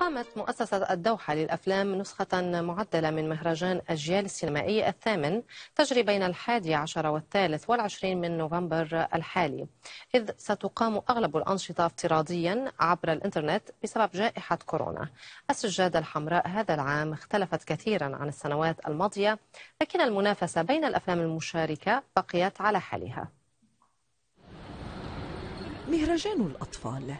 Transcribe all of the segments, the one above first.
أقامت مؤسسة الدوحة للأفلام نسخة معدلة من مهرجان أجيال السينمائي الثامن تجري بين الحادي عشر والثالث والعشرين من نوفمبر الحالي إذ ستقام أغلب الأنشطة افتراضيا عبر الإنترنت بسبب جائحة كورونا السجادة الحمراء هذا العام اختلفت كثيرا عن السنوات الماضية لكن المنافسة بين الأفلام المشاركة بقيت على حالها مهرجان الأطفال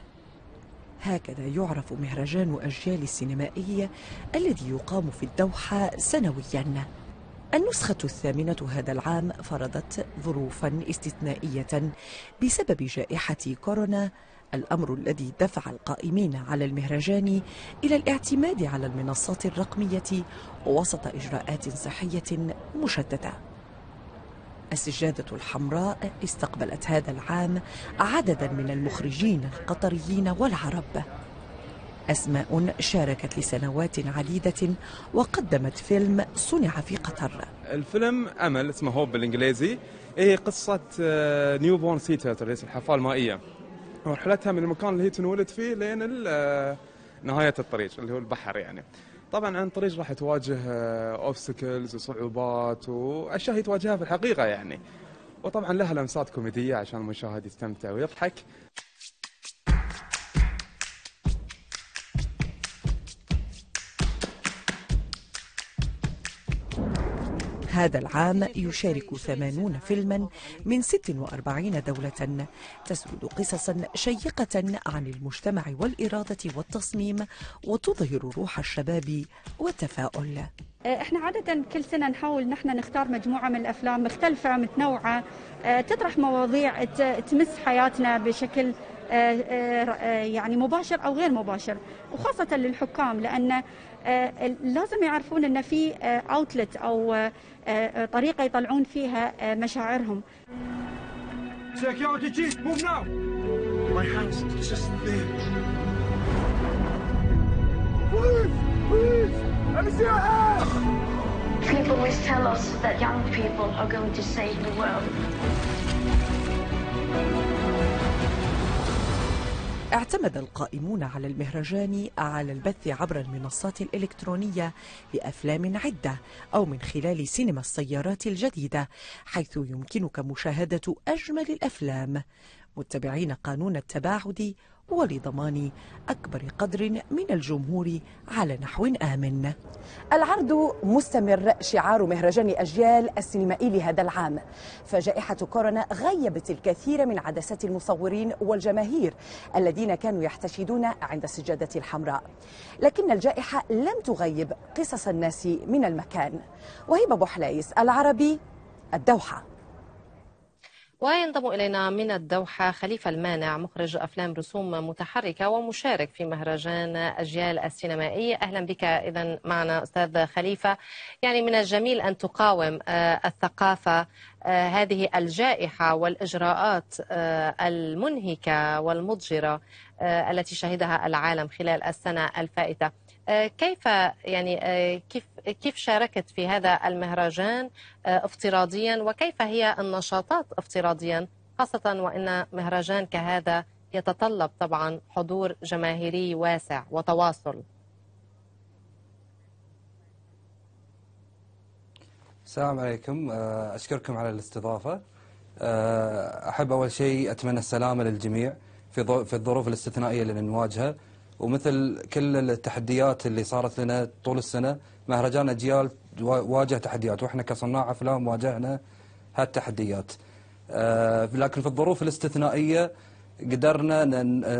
هكذا يعرف مهرجان أجيال السينمائية الذي يقام في الدوحة سنوياً النسخة الثامنة هذا العام فرضت ظروفا استثنائية بسبب جائحة كورونا الأمر الذي دفع القائمين على المهرجان إلى الاعتماد على المنصات الرقمية وسط إجراءات صحية مشددة السجادة الحمراء استقبلت هذا العام عددا من المخرجين القطريين والعرب أسماء شاركت لسنوات عديدة وقدمت فيلم صنع في قطر الفيلم أمل اسمه هوب بالإنجليزي إيه هي قصة نيو بورن سي تيرتلز الحفاة المائية رحلتها من المكان اللي هي تنولد فيه لين آه، نهاية الطريق اللي هو البحر يعني طبعا عن طريق راح تواجه اوبستكلز آه، وصعوبات واشياء هي تواجهها في الحقيقه يعني وطبعا لها لمسات كوميديه عشان المشاهد يستمتع ويضحك هذا العام يشارك 80 فيلما من 46 دولة تسرد قصصا شيقة عن المجتمع والإرادة والتصميم وتظهر روح الشباب والتفاؤل آه، احنا عادة كل سنة نحاول نحن نختار مجموعة من الأفلام مختلفة متنوعة آه، تطرح مواضيع تمس حياتنا بشكل آه، آه، آه، يعني مباشر او غير مباشر وخاصه للحكام لان لازم يعرفون ان في اوتلت او طريقه يطلعون فيها مشاعرهم People always tell us that young people are going to save the world. اعتمد القائمون على المهرجان على البث عبر المنصات الإلكترونية لأفلام عدة أو من خلال سينما السيارات الجديدة حيث يمكنك مشاهدة أجمل الأفلام متبعين قانون التباعد ولضمان أكبر قدر من الجمهور على نحو آمن العرض مستمر شعار مهرجان أجيال السينمائي لهذا العام فجائحة كورونا غيبت الكثير من عدسات المصورين والجماهير الذين كانوا يحتشدون عند السجادة الحمراء لكن الجائحة لم تغيب قصص الناس من المكان وهبة بحليس العربي الدوحة وينضم إلينا من الدوحة خليفة المانع مخرج أفلام رسوم متحركة ومشارك في مهرجان أجيال السينمائي أهلا بك إذا معنا أستاذ خليفة يعني من الجميل أن تقاوم آه، الثقافة آه، هذه الجائحة والإجراءات آه، المنهكة والمضجرة التي شهدها العالم خلال السنة الفائتة آه، كيف يعني آه، كيف كيف شاركت في هذا المهرجان آه، افتراضيا وكيف هي النشاطات افتراضيا خاصة وأن مهرجان كهذا يتطلب طبعا حضور جماهيري واسع وتواصل السلام عليكم أشكركم على الاستضافة أحب أول شيء أتمنى السلامة للجميع في في الظروف الاستثنائية اللي نواجهها ومثل كل التحديات اللي صارت لنا طول السنة مهرجان أجيال واجه تحديات وإحنا كصناع أفلام واجهنا هالتحديات آه لكن في الظروف الاستثنائية قدرنا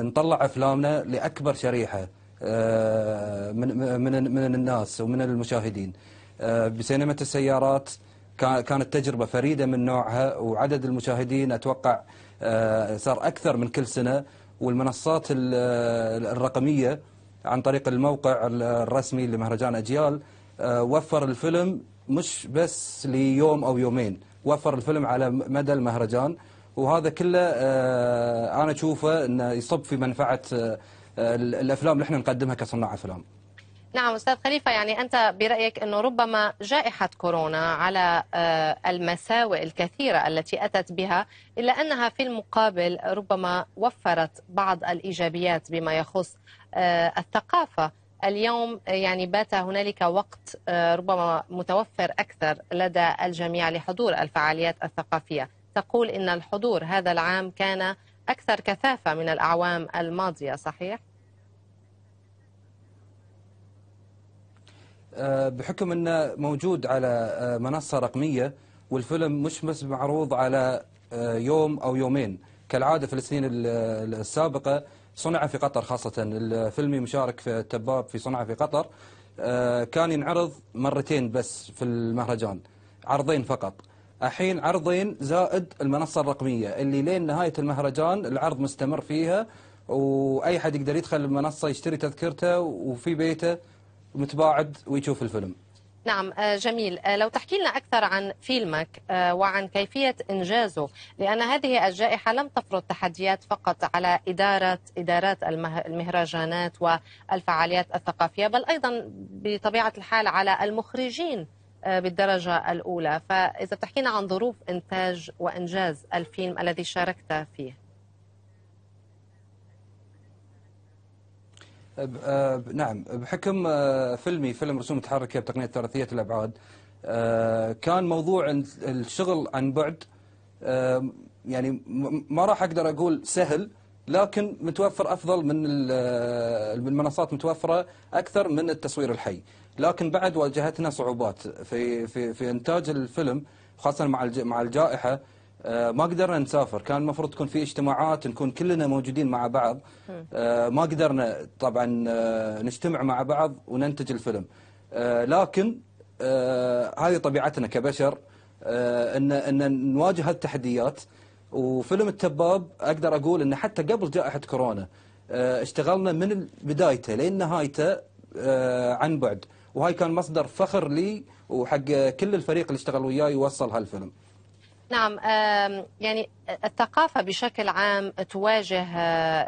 نطلع أفلامنا لأكبر شريحة آه من, من, من الناس ومن المشاهدين آه بسينما السيارات كانت تجربة فريدة من نوعها وعدد المشاهدين أتوقع آه، صار أكثر من كل سنة والمنصات الرقمية عن طريق الموقع الرسمي لمهرجان أجيال آه، وفر الفيلم مش بس ليوم أو يومين وفر الفيلم على مدى المهرجان وهذا كله آه، أنا أشوفه أنه يصب في منفعة آه، الأفلام اللي احنا نقدمها كصناع أفلام نعم أستاذ خليفة يعني أنت برأيك أنه ربما جائحة كورونا على آه، المساوئ الكثيرة التي أتت بها إلا أنها في المقابل ربما وفرت بعض الإيجابيات بما يخص آه، الثقافة اليوم آه، يعني بات هنالك وقت ربما متوفر أكثر لدى الجميع لحضور الفعاليات الثقافية تقول إن الحضور هذا العام كان أكثر كثافة من الأعوام الماضية صحيح؟ آه، بحكم أنه موجود على آه، منصة رقمية والفيلم مش بس معروض على آه، يوم أو يومين كالعادة في السنين السابقة صنع في قطر خاصة الفيلم مشارك في التباب في صنع في قطر كان ينعرض مرتين بس في المهرجان عرضين فقط الحين عرضين زائد المنصة الرقمية اللي لين نهاية المهرجان العرض مستمر فيها وأي حد يقدر يدخل المنصة يشتري تذكرته وفي بيته متباعد ويشوف الفيلم نعم آه، جميل آه، لو تحكي لنا أكثر عن فيلمك آه، وعن كيفية إنجازه لأن هذه الجائحة لم تفرض تحديات فقط على إدارة إدارات المهرجانات والفعاليات الثقافية بل أيضا بطبيعة الحال على المخرجين بالدرجة الأولى فإذا تحكينا عن ظروف إنتاج وإنجاز الفيلم الذي شاركت فيه آه، نعم بحكم آه، فيلمي فيلم رسوم متحركه بتقنيه ثلاثيه الابعاد آه، كان موضوع الشغل عن بعد يعني ما راح اقدر اقول سهل لكن متوفر افضل من المنصات متوفره اكثر من التصوير الحي لكن بعد واجهتنا صعوبات في في في انتاج الفيلم خاصه مع مع الجائحه آه، ما قدرنا نسافر كان المفروض تكون في اجتماعات نكون كلنا موجودين مع بعض آه، ما قدرنا طبعا آه، نجتمع مع بعض وننتج الفيلم لكن هذه طبيعتنا كبشر ان ان نواجه التحديات وفيلم التباب اقدر اقول انه حتى قبل جائحه كورونا اشتغلنا من بدايته لين نهايته عن بعد وهاي كان مصدر فخر لي وحق كل الفريق اللي اشتغل وياي ووصل هالفيلم نعم يعني الثقافة بشكل عام تواجه آه،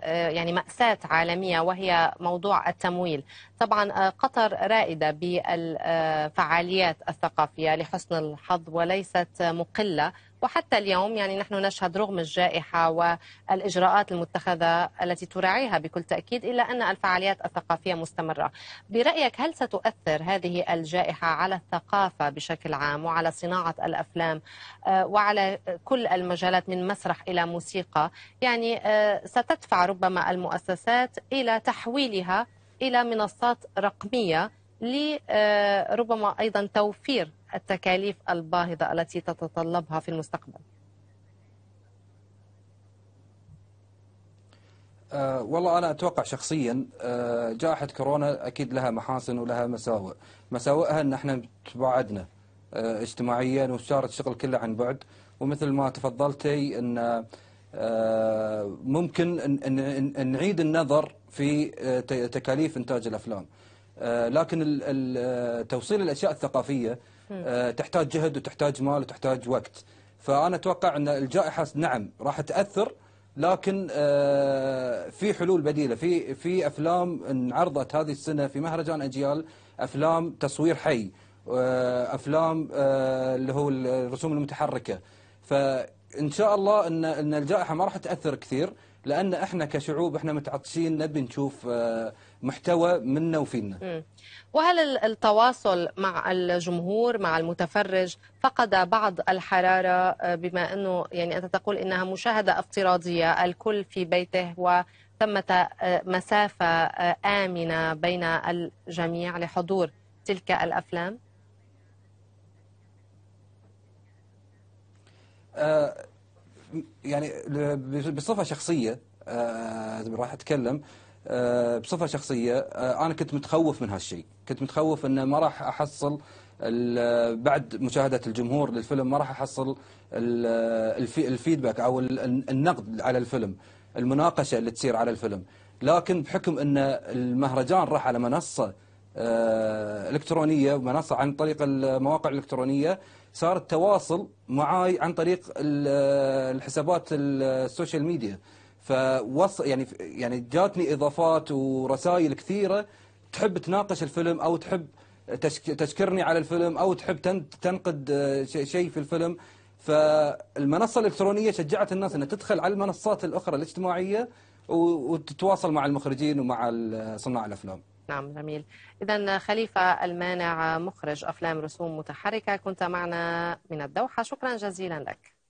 آه، يعني مأساة عالمية وهي موضوع التمويل طبعا آه، قطر رائدة بالفعاليات الثقافية لحسن الحظ وليست مقلة وحتى اليوم يعني نحن نشهد رغم الجائحة والإجراءات المتخذة التي تراعيها بكل تأكيد إلا أن الفعاليات الثقافية مستمرة برأيك هل ستؤثر هذه الجائحة على الثقافة بشكل عام وعلى صناعة الأفلام وعلى كل المجالات من المسرح إلى موسيقى يعني آه، ستدفع ربما المؤسسات إلى تحويلها إلى منصات رقمية لربما آه، أيضا توفير التكاليف الباهظة التي تتطلبها في المستقبل أه والله أنا أتوقع شخصيا أه جائحة كورونا أكيد لها محاسن ولها مساوئ مساوئها أن احنا تباعدنا آه، اجتماعيا وصار الشغل كله عن بعد ومثل ما تفضلتي أن آه، ممكن نعيد النظر في آه، تكاليف إنتاج الأفلام آه، لكن توصيل الأشياء الثقافية تحتاج جهد وتحتاج مال وتحتاج وقت فأنا أتوقع أن الجائحة نعم راح تأثر لكن في حلول بديله في في افلام انعرضت هذه السنه في مهرجان اجيال افلام تصوير حي افلام اللي هو الرسوم المتحركه فإن شاء الله أن أن الجائحة ما راح تأثر كثير لأن إحنا كشعوب إحنا متعطشين نبي نشوف آه، محتوى منا وفينا وهل التواصل مع الجمهور مع المتفرج فقد بعض الحرارة آه، بما أنه يعني أنت تقول إنها مشاهدة افتراضية الكل في بيته و ثمة آه، مسافة آمنة بين الجميع لحضور تلك الأفلام؟ آه، يعني بصفه شخصيه آه، راح اتكلم آه، بصفه شخصيه انا كنت متخوف من هالشيء كنت متخوف انه ما راح احصل بعد مشاهده الجمهور للفيلم ما راح احصل الفيدباك او النقد على الفيلم المناقشه اللي تصير على الفيلم لكن بحكم ان المهرجان راح على منصه الكترونيه ومنصه عن طريق المواقع الالكترونيه صار التواصل معاي عن طريق الحسابات السوشيال ميديا فوص يعني يعني جاتني اضافات ورسائل كثيره تحب تناقش الفيلم او تحب تشكرني على الفيلم او تحب تنقد آه، شيء في الفيلم فالمنصه الالكترونيه شجعت الناس انها تدخل على المنصات الاخرى الاجتماعيه وتتواصل مع المخرجين ومع صناع الافلام. نعم جميل إذا خليفة المانع مخرج أفلام رسوم متحركة كنت معنا من الدوحة شكرا جزيلا لك